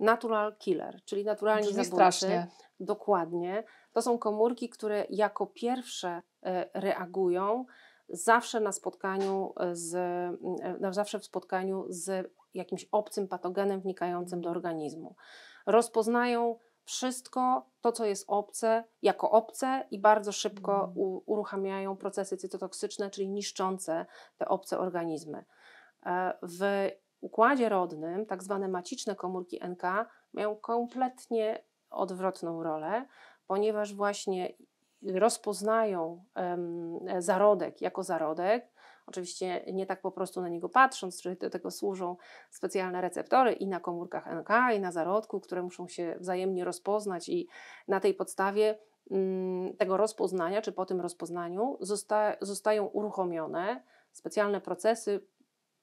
Natural killer, czyli naturalnie Brzmi zabójcy. Strasznie. Dokładnie. To są komórki, które jako pierwsze e, reagują zawsze na spotkaniu e, z, e, zawsze w spotkaniu z jakimś obcym patogenem wnikającym do organizmu. Rozpoznają wszystko to, co jest obce, jako obce i bardzo szybko mm. u, uruchamiają procesy cytotoksyczne, czyli niszczące te obce organizmy. W układzie rodnym tak zwane maciczne komórki NK mają kompletnie odwrotną rolę, ponieważ właśnie rozpoznają um, zarodek jako zarodek. Oczywiście nie tak po prostu na niego patrząc, czyli do tego służą specjalne receptory i na komórkach NK, i na zarodku, które muszą się wzajemnie rozpoznać, i na tej podstawie um, tego rozpoznania, czy po tym rozpoznaniu, zosta- zostają uruchomione specjalne procesy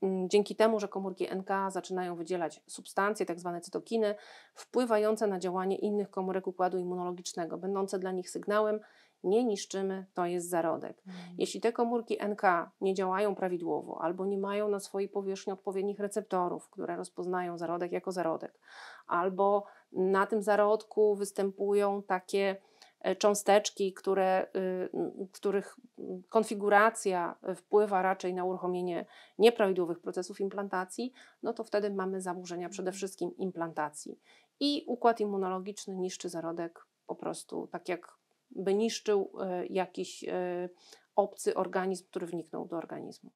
Mm, dzięki temu, że komórki NK zaczynają wydzielać substancje, tak zwane cytokiny, wpływające na działanie innych komórek układu immunologicznego, będące dla nich sygnałem, nie niszczymy, to jest zarodek. Mm. Jeśli te komórki NK nie działają prawidłowo albo nie mają na swojej powierzchni odpowiednich receptorów, które rozpoznają zarodek jako zarodek, albo na tym zarodku występują takie e, cząsteczki, które, y, których konfiguracja wpływa raczej na uruchomienie nieprawidłowych procesów implantacji, no to wtedy mamy zaburzenia przede mhm. wszystkim implantacji. I układ immunologiczny niszczy zarodek po prostu tak jak by niszczył e, jakiś e, obcy organizm, który wniknął do organizmu.